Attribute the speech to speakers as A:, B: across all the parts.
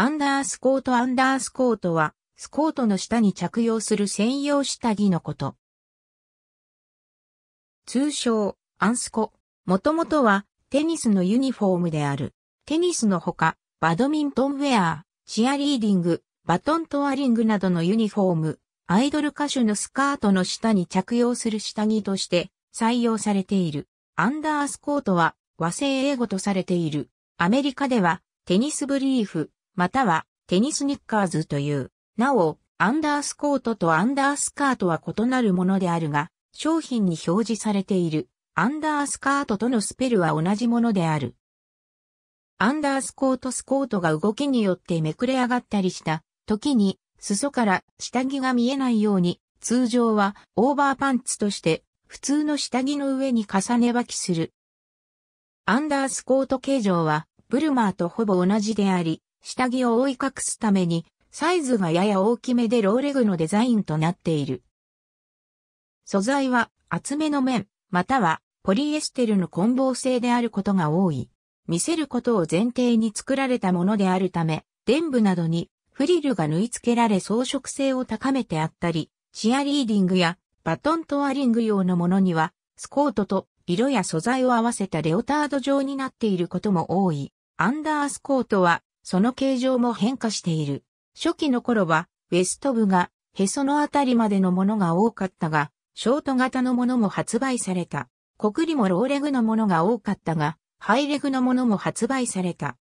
A: アンダースコートアンダースコートは、スコートの下に着用する専用下着のこと。通称、アンスコ。もともとは、テニスのユニフォームである。テニスのほか、バドミントンウェア、チアリーディング、バトントワリングなどのユニフォーム、アイドル歌手のスカートの下に着用する下着として採用されている。アンダースコートは和製英語とされている。アメリカではテニスブリーフ、またはテニスニッカーズという。なお、アンダースコートとアンダースカートは異なるものであるが、商品に表示されているアンダースカートとのスペルは同じものである。アンダースコートスコートが動きによってめくれ上がったりした時に裾から下着が見えないように通常はオーバーパンツとして普通の下着の上に重ね履きする。アンダースコート形状はブルマーとほぼ同じであり、下着を覆い隠すために、サイズがやや大きめでローレグのデザインとなっている。素材は厚めの面、またはポリエステルの混合性であることが多い。見せることを前提に作られたものであるため、電部などにフリルが縫い付けられ装飾性を高めてあったり、チアリーディングやバトントワリング用のものには、スコートと色や素材を合わせたレオタード状になっていることも多い。アンダースコートはその形状も変化している。初期の頃は、ウェスト部が、へそのあたりまでのものが多かったが、ショート型のものも発売された。国利もローレグのものが多かったが、ハイレグのものも発売された。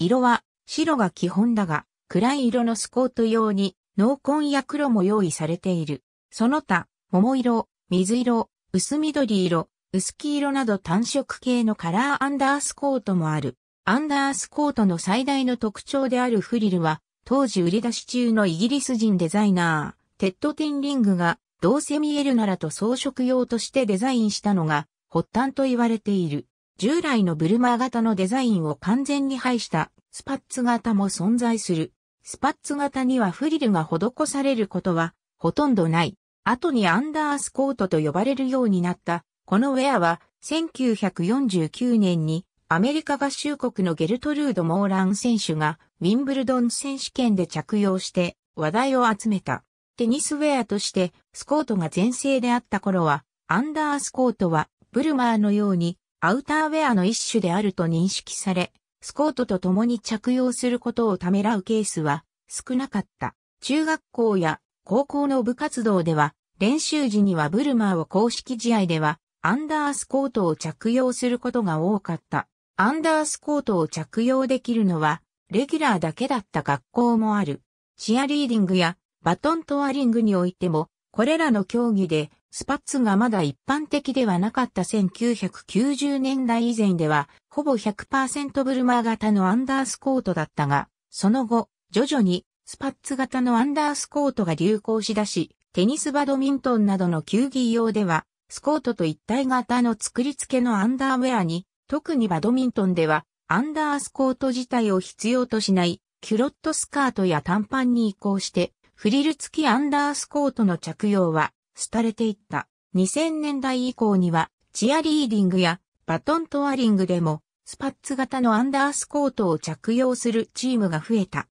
A: 色は、白が基本だが、暗い色のスコート用に、濃紺や黒も用意されている。その他、桃色、水色、薄緑色、薄黄色など単色系のカラーアンダースコートもある。アンダースコートの最大の特徴であるフリルは、当時売り出し中のイギリス人デザイナー、テッド・ティンリングが、どうせ見えるならと装飾用としてデザインしたのが、発端と言われている。従来のブルマー型のデザインを完全に排したスパッツ型も存在する。スパッツ型にはフリルが施されることはほとんどない。後にアンダースコートと呼ばれるようになった。このウェアは1949年にアメリカ合衆国のゲルトルード・モーラン選手がウィンブルドン選手権で着用して話題を集めた。テニスウェアとしてスコートが全盛であった頃は、アンダースコートはブルマーのようにアウターウェアの一種であると認識され、スコートと共に着用することをためらうケースは少なかった。中学校や高校の部活動では、練習時にはブルマーを公式試合ではアンダースコートを着用することが多かった。アンダースコートを着用できるのは、レギュラーだけだった学校もある。チアリーディングやバトントワリングにおいても、これらの競技でスパッツがまだ一般的ではなかった1990年代以前では、ほぼ100%ブルマー型のアンダースコートだったが、その後、徐々にスパッツ型のアンダースコートが流行しだし、テニスバドミントンなどの球技用では、スコートと一体型の作り付けのアンダーウェアに特にバドミントンでは、アンダースコート自体を必要としない、キュロットスカートや短パンに移行して、フリル付きアンダースコートの着用は、廃れていった。2000年代以降には、チアリーディングやバトントワリングでも、スパッツ型のアンダースコートを着用するチームが増えた。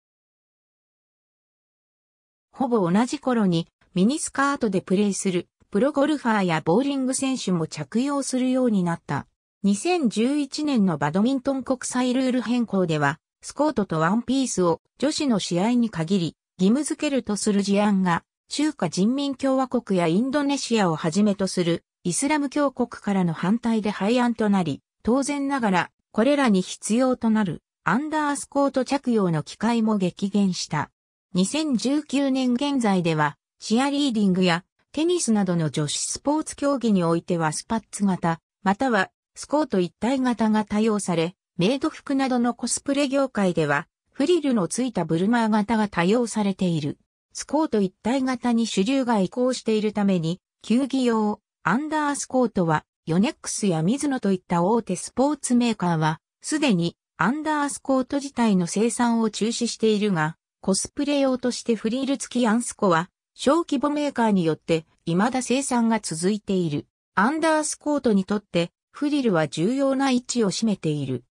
A: ほぼ同じ頃に、ミニスカートでプレイする、プロゴルファーやボーリング選手も着用するようになった。2011年のバドミントン国際ルール変更では、スコートとワンピースを女子の試合に限り義務付けるとする事案が、中華人民共和国やインドネシアをはじめとするイスラム教国からの反対で廃案となり、当然ながらこれらに必要となるアンダースコート着用の機会も激減した。2019年現在では、シアリーディングやテニスなどの女子スポーツ競技においてはスパッツ型、またはスコート一体型が多用され、メイド服などのコスプレ業界では、フリルのついたブルマー型が多用されている。スコート一体型に主流が移行しているために、球技用、アンダースコートは、ヨネックスや水野といった大手スポーツメーカーは、すでにアンダースコート自体の生産を中止しているが、コスプレ用としてフリル付きアンスコは、小規模メーカーによって未だ生産が続いている。アンダースコートにとってフリルは重要な位置を占めている。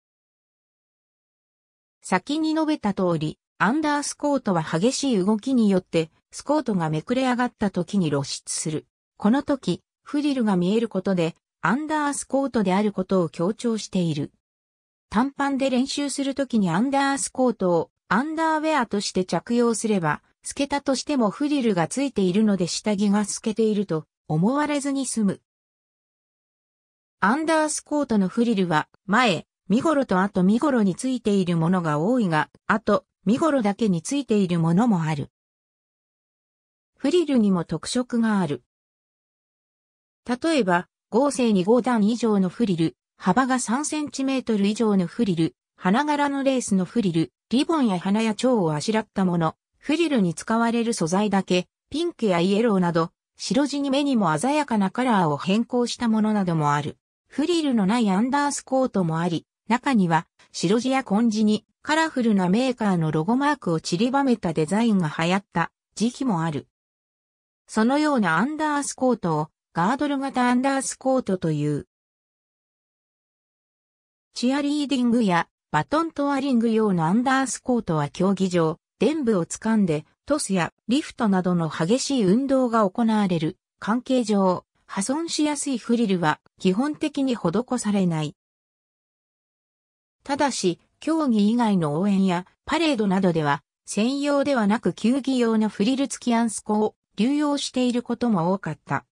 A: 先に述べた通り、アンダースコートは激しい動きによって、スコートがめくれ上がった時に露出する。この時、フリルが見えることで、アンダースコートであることを強調している。短パンで練習するときにアンダースコートをアンダーウェアとして着用すれば、透けたとしてもフリルがついているので下着が透けていると思われずに済む。アンダースコートのフリルは、前、見頃と後見頃についているものが多いが、後、見頃だけについているものもある。フリルにも特色がある。例えば、合成に5段以上のフリル、幅が3センチメートル以上のフリル、花柄のレースのフリル、リボンや花や蝶をあしらったもの、フリルに使われる素材だけ、ピンクやイエローなど、白地に目にも鮮やかなカラーを変更したものなどもある。フリルのないアンダースコートもあり、中には白地や紺地にカラフルなメーカーのロゴマークを散りばめたデザインが流行った時期もある。そのようなアンダースコートをガードル型アンダースコートという。チアリーディングやバトントアリング用のアンダースコートは競技場、電部を掴んでトスやリフトなどの激しい運動が行われる関係上、破損しやすいフリルは基本的に施されない。ただし、競技以外の応援やパレードなどでは、専用ではなく球技用のフリル付きアンスコを流用していることも多かった。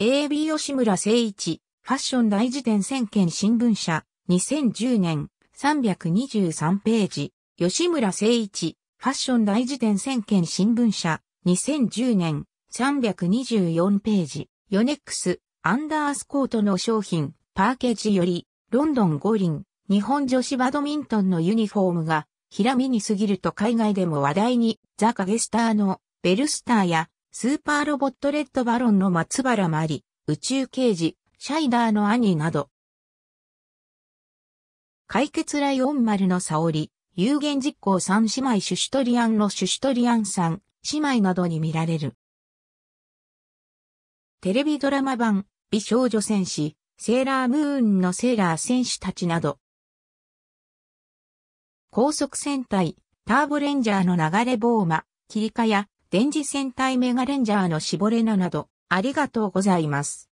A: AB 吉村誠一、ファッション大辞典1000件新聞社、2010年、323ページ。吉村誠一、ファッション大辞典1000件新聞社、2010年、324ページ。ヨネックス、アンダースコートの商品、パーケージより、ロンドン五輪、日本女子バドミントンのユニフォームが、ひらみにすぎると海外でも話題に、ザ・カゲスターの、ベルスターや、スーパーロボットレッドバロンの松原マり、宇宙刑事、シャイダーの兄など。解決ライオン丸のサオリ、有言実行三姉妹シュシュトリアンのシュシュトリアンさん、姉妹などに見られる。テレビドラマ版、美少女戦士、セーラームーンのセーラー戦士たちなど、高速戦隊、ターボレンジャーの流れボーマ、キリカや、電磁戦隊メガレンジャーの絞れななど、ありがとうございます。